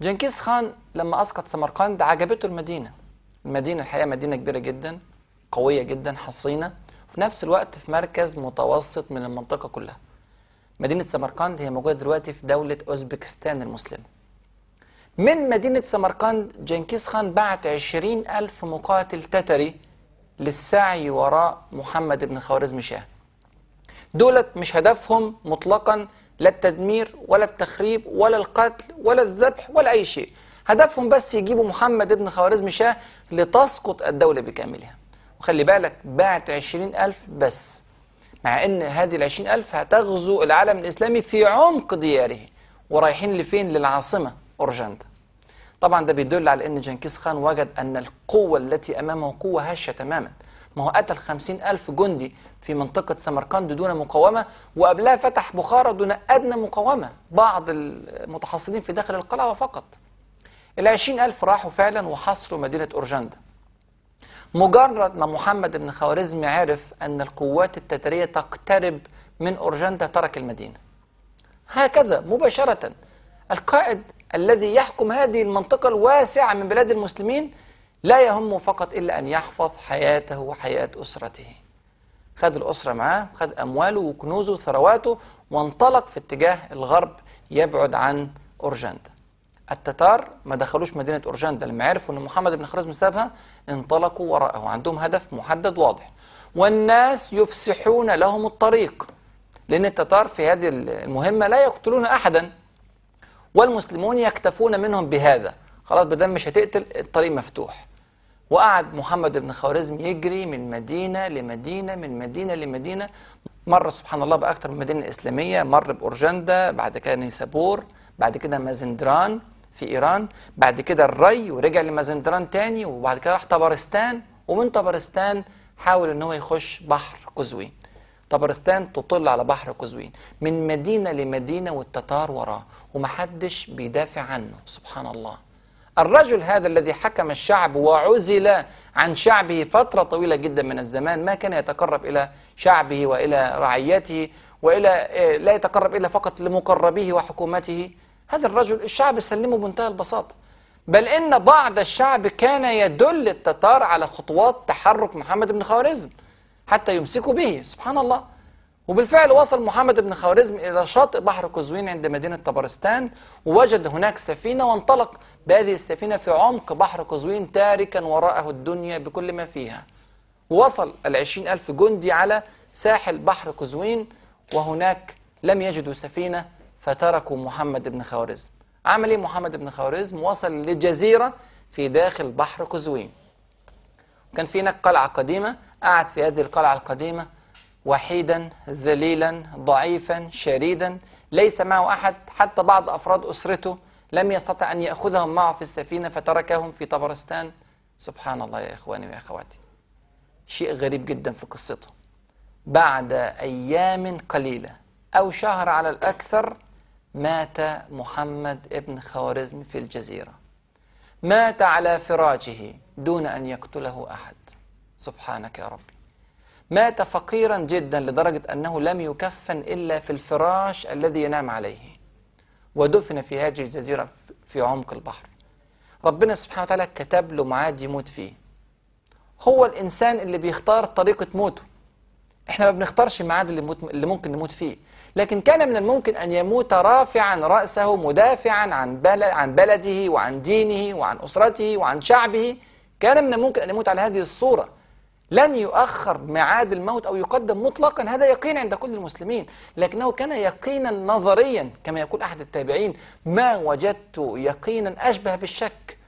جنكيز خان لما اسقط سمرقند عجبته المدينه المدينه الحقيقه مدينه كبيره جدا قويه جدا حصينه وفي نفس الوقت في مركز متوسط من المنطقه كلها مدينه سمرقند هي موجوده دلوقتي في دوله اوزبكستان المسلمه من مدينة سمرقند جنكيز خان بعت عشرين ألف مقاتل تتري للسعي وراء محمد بن خوارزم شاه دولت مش هدفهم مطلقا لا التدمير ولا التخريب ولا القتل ولا الذبح ولا أي شيء هدفهم بس يجيبوا محمد ابن خوارزم شاه لتسقط الدولة بكاملها وخلي بالك بعت عشرين ألف بس مع أن هذه العشرين ألف هتغزو العالم الإسلامي في عمق دياره ورايحين لفين للعاصمة أورجندا طبعا ده بيدل على أن جنكيز خان وجد أن القوة التي أمامه قوة هشة تماما ما هو قتل 50,000 ألف جندي في منطقة سمرقند دون مقاومة وقبلها فتح بخارى دون أدنى مقاومة بعض المتحصنين في داخل القلعة فقط العشرين ألف راحوا فعلا وحصروا مدينة أورجندا مجرد ما محمد بن خوارزمي عرف أن القوات التتارية تقترب من أورجندا ترك المدينة هكذا مباشرة القائد الذي يحكم هذه المنطقة الواسعة من بلاد المسلمين لا يهم فقط إلا أن يحفظ حياته وحياة أسرته خد الأسرة معاه خد أمواله وكنوزه وثرواته وانطلق في اتجاه الغرب يبعد عن أورجندا التتار ما دخلوش مدينة أورجندا لما عرفوا أن محمد بن خرزم سابها انطلقوا وراءه عندهم هدف محدد واضح والناس يفسحون لهم الطريق لأن التتار في هذه المهمة لا يقتلون أحدا والمسلمون يكتفون منهم بهذا خلاص بدل مش هتقتل الطريق مفتوح وقعد محمد بن خوارزم يجري من مدينة لمدينة من مدينة لمدينة مر سبحان الله بأكثر من مدينة إسلامية مر بأورجندا بعد كده نيسابور بعد كده مازندران في إيران بعد كده الري ورجع لمازندران تاني وبعد كده راح طبرستان ومن طبرستان حاول ان هو يخش بحر قزوين طبرستان تطل على بحر قزوين من مدينة لمدينة والتتار وراه ومحدش بيدافع عنه سبحان الله الرجل هذا الذي حكم الشعب وعزل عن شعبه فترة طويلة جدا من الزمان ما كان يتقرب إلى شعبه وإلى رعيته وإلى آه، لا يتقرب إلا فقط لمقربيه وحكومته هذا الرجل الشعب سلمه بمنتهى البساطة بل إن بعض الشعب كان يدل التتار على خطوات تحرك محمد بن خوارزم حتى يمسكوا به سبحان الله وبالفعل وصل محمد بن خوارزم إلى شاطئ بحر قزوين عند مدينة طبرستان ووجد هناك سفينة وانطلق بهذه السفينة في عمق بحر قزوين تاركا وراءه الدنيا بكل ما فيها وصل العشرين ألف جندي على ساحل بحر قزوين وهناك لم يجدوا سفينة فتركوا محمد بن خوارزم عمل ايه محمد بن خوارزم وصل لجزيرة في داخل بحر قزوين كان في هناك قلعة قديمة قعد في هذه القلعة القديمة وحيدا ذليلا ضعيفا شريدا ليس معه أحد حتى بعض أفراد أسرته لم يستطع أن يأخذهم معه في السفينة فتركهم في طبرستان سبحان الله يا إخواني ويا أخواتي شيء غريب جدا في قصته بعد أيام قليلة أو شهر على الأكثر مات محمد ابن خوارزم في الجزيرة مات على فراجه دون أن يقتله أحد سبحانك يا ربي مات فقيرا جدا لدرجة أنه لم يكفن إلا في الفراش الذي ينام عليه ودفن في هذه الجزيرة في عمق البحر ربنا سبحانه وتعالى كتب له ميعاد يموت فيه هو الإنسان اللي بيختار طريقة موته احنا ما بنختارش الميعاد اللي, موت اللي ممكن نموت فيه لكن كان من الممكن أن يموت رافعا رأسه مدافعا عن, بلد عن بلده وعن دينه وعن أسرته وعن شعبه كان من الممكن أن يموت على هذه الصورة لن يؤخر ميعاد الموت أو يقدم مطلقا هذا يقين عند كل المسلمين لكنه كان يقينا نظريا كما يقول أحد التابعين ما وجدت يقينا أشبه بالشك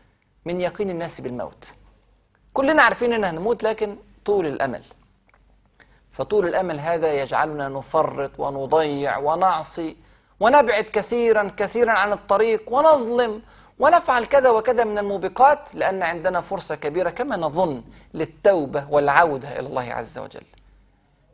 من يقين الناس بالموت كلنا عارفين أننا هنموت لكن طول الأمل فطول الأمل هذا يجعلنا نفرط ونضيع ونعصي ونبعد كثيرا كثيرا عن الطريق ونظلم ونفعل كذا وكذا من الموبقات لأن عندنا فرصة كبيرة كما نظن للتوبة والعودة إلى الله عز وجل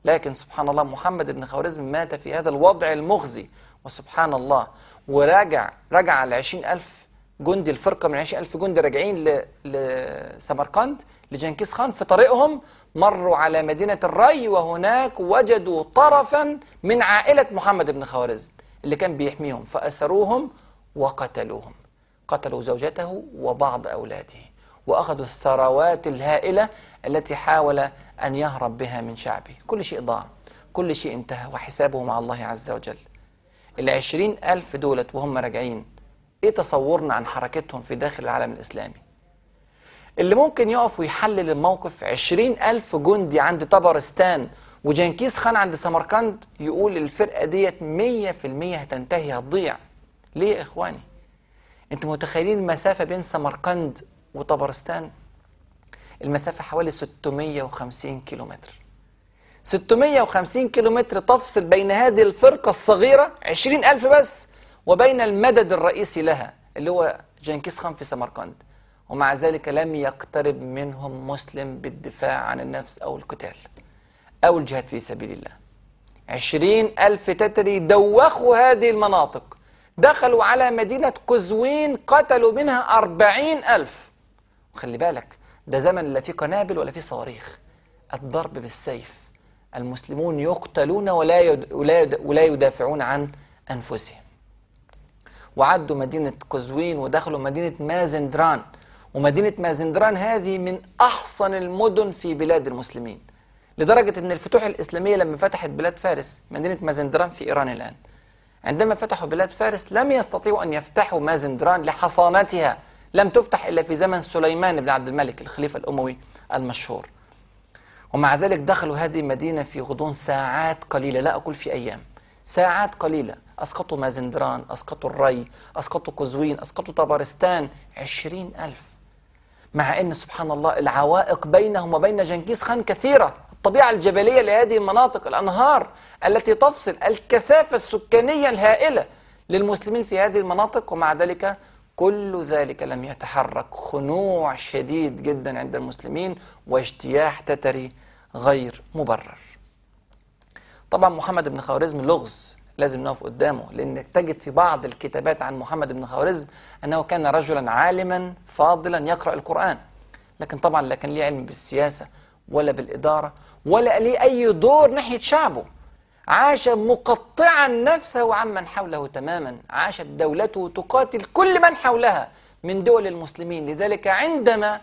لكن سبحان الله محمد بن خوارزم مات في هذا الوضع المخزي وسبحان الله وراجع رجع ال 20000 جندي الفرقة من 20000 جندي راجعين لسمرقند لجنكيز خان في طريقهم مروا على مدينة الري وهناك وجدوا طرفا من عائلة محمد بن خوارزم اللي كان بيحميهم فأسروهم وقتلوهم قتلوا زوجته وبعض أولاده وأخذوا الثروات الهائلة التي حاول أن يهرب بها من شعبه كل شيء ضاع كل شيء انتهى وحسابه مع الله عز وجل العشرين ألف دولت وهم راجعين إيه تصورنا عن حركتهم في داخل العالم الإسلامي اللي ممكن يقف ويحلل الموقف عشرين ألف جندي عند طبرستان وجنكيز خان عند سمرقند يقول الفرقة ديت مية في المية هتنتهي هتضيع ليه يا إخواني انتم متخيلين المسافة بين سمرقند وطبرستان المسافة حوالي 650 كيلومتر 650 كيلومتر تفصل بين هذه الفرقة الصغيرة 20 ألف بس وبين المدد الرئيسي لها اللي هو جنكيز خان في سمرقند ومع ذلك لم يقترب منهم مسلم بالدفاع عن النفس أو القتال أو الجهاد في سبيل الله 20 ألف تتري دوخوا هذه المناطق دخلوا على مدينة قزوين قتلوا منها أربعين ألف وخلي بالك ده زمن لا فيه قنابل ولا فيه صواريخ الضرب بالسيف المسلمون يقتلون ولا, يد... ولا, يد... ولا يدافعون عن أنفسهم وعدوا مدينة قزوين ودخلوا مدينة مازندران ومدينة مازندران هذه من أحصن المدن في بلاد المسلمين لدرجة أن الفتوح الإسلامية لما فتحت بلاد فارس مدينة مازندران في إيران الآن عندما فتحوا بلاد فارس لم يستطيعوا أن يفتحوا مازندران لحصانتها لم تفتح إلا في زمن سليمان بن عبد الملك الخليفة الأموي المشهور ومع ذلك دخلوا هذه المدينة في غضون ساعات قليلة لا أقول في أيام ساعات قليلة أسقطوا مازندران أسقطوا الري أسقطوا قزوين أسقطوا طبرستان عشرين ألف مع أن سبحان الله العوائق بينهم وبين جنكيز خان كثيرة الطبيعة الجبلية لهذه المناطق الأنهار التي تفصل الكثافة السكانية الهائلة للمسلمين في هذه المناطق ومع ذلك كل ذلك لم يتحرك خنوع شديد جدا عند المسلمين واجتياح تتري غير مبرر طبعا محمد بن خوارزم لغز لازم نقف قدامه لأن تجد في بعض الكتابات عن محمد بن خوارزم أنه كان رجلا عالما فاضلا يقرأ القرآن لكن طبعا لكن ليه علم بالسياسة ولا بالإدارة ولا ليه أي دور ناحية شعبه عاش مقطعا نفسه عمن حوله تماما عاشت دولته تقاتل كل من حولها من دول المسلمين لذلك عندما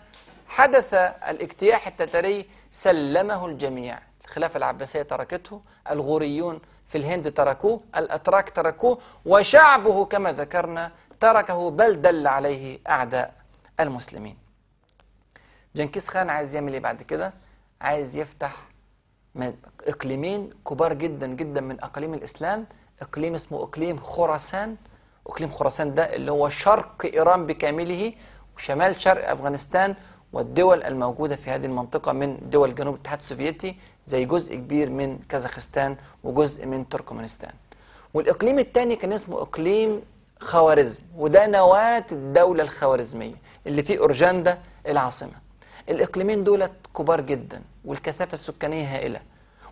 حدث الاجتياح التتري سلمه الجميع الخلافة العباسية تركته الغوريون في الهند تركوه الأتراك تركوه وشعبه كما ذكرنا تركه بل دل عليه أعداء المسلمين جنكيز خان عايز يعمل ايه بعد كده؟ عايز يفتح اقليمين كبار جدا جدا من اقاليم الاسلام اقليم اسمه اقليم خراسان اقليم خراسان ده اللي هو شرق ايران بكامله وشمال شرق افغانستان والدول الموجوده في هذه المنطقه من دول جنوب الاتحاد السوفيتي زي جزء كبير من كازاخستان وجزء من تركمانستان. والاقليم الثاني كان اسمه اقليم خوارزم وده نواه الدوله الخوارزميه اللي فيه اورجندا العاصمه. الإقليمين دولت كبار جدا والكثافة السكانية هائلة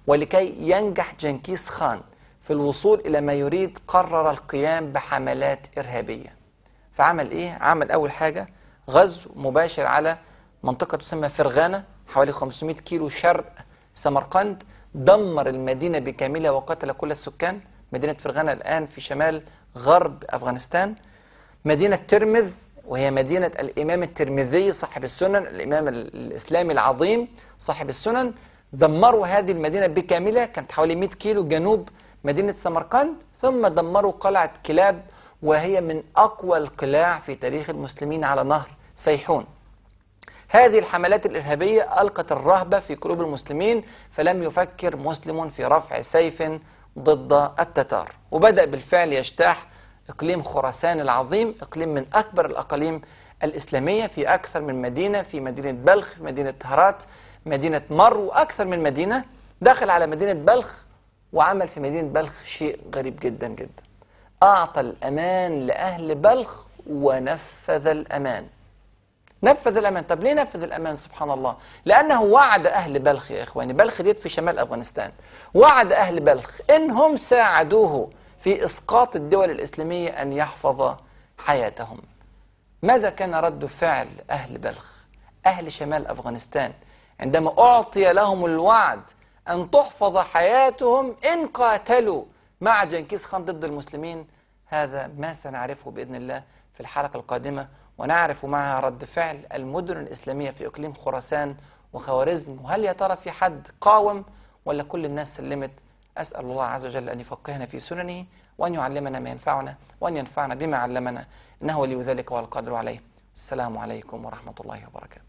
ولكي ينجح جنكيز خان في الوصول إلى ما يريد قرر القيام بحملات إرهابية فعمل إيه؟ عمل أول حاجة غزو مباشر على منطقة تسمى فرغانة حوالي 500 كيلو شرق سمرقند دمر المدينة بكاملها وقتل كل السكان مدينة فرغانة الآن في شمال غرب أفغانستان مدينة ترمذ وهي مدينة الإمام الترمذي صاحب السنن الإمام الإسلامي العظيم صاحب السنن دمروا هذه المدينة بكاملها كانت حوالي 100 كيلو جنوب مدينة سمرقند ثم دمروا قلعة كلاب وهي من أقوى القلاع في تاريخ المسلمين على نهر سيحون هذه الحملات الإرهابية ألقت الرهبة في قلوب المسلمين فلم يفكر مسلم في رفع سيف ضد التتار وبدأ بالفعل يجتاح إقليم خراسان العظيم إقليم من أكبر الأقاليم الإسلامية في أكثر من مدينة في مدينة بلخ في مدينة هرات مدينة مر وأكثر من مدينة دخل على مدينة بلخ وعمل في مدينة بلخ شيء غريب جدا جدا أعطى الأمان لأهل بلخ ونفذ الأمان نفذ الأمان طب ليه نفذ الأمان سبحان الله لأنه وعد أهل بلخ يا إخواني بلخ ديت في شمال أفغانستان وعد أهل بلخ إنهم ساعدوه في إسقاط الدول الإسلامية أن يحفظ حياتهم ماذا كان رد فعل أهل بلخ أهل شمال أفغانستان عندما أعطي لهم الوعد أن تحفظ حياتهم إن قاتلوا مع جنكيز خان ضد المسلمين هذا ما سنعرفه بإذن الله في الحلقة القادمة ونعرف معها رد فعل المدن الإسلامية في إقليم خراسان وخوارزم وهل يا ترى في حد قاوم ولا كل الناس سلمت أسأل الله عز وجل أن يفقهنا في سننه وأن يعلمنا ما ينفعنا وأن ينفعنا بما علمنا إنه لي ذلك والقدر عليه السلام عليكم ورحمة الله وبركاته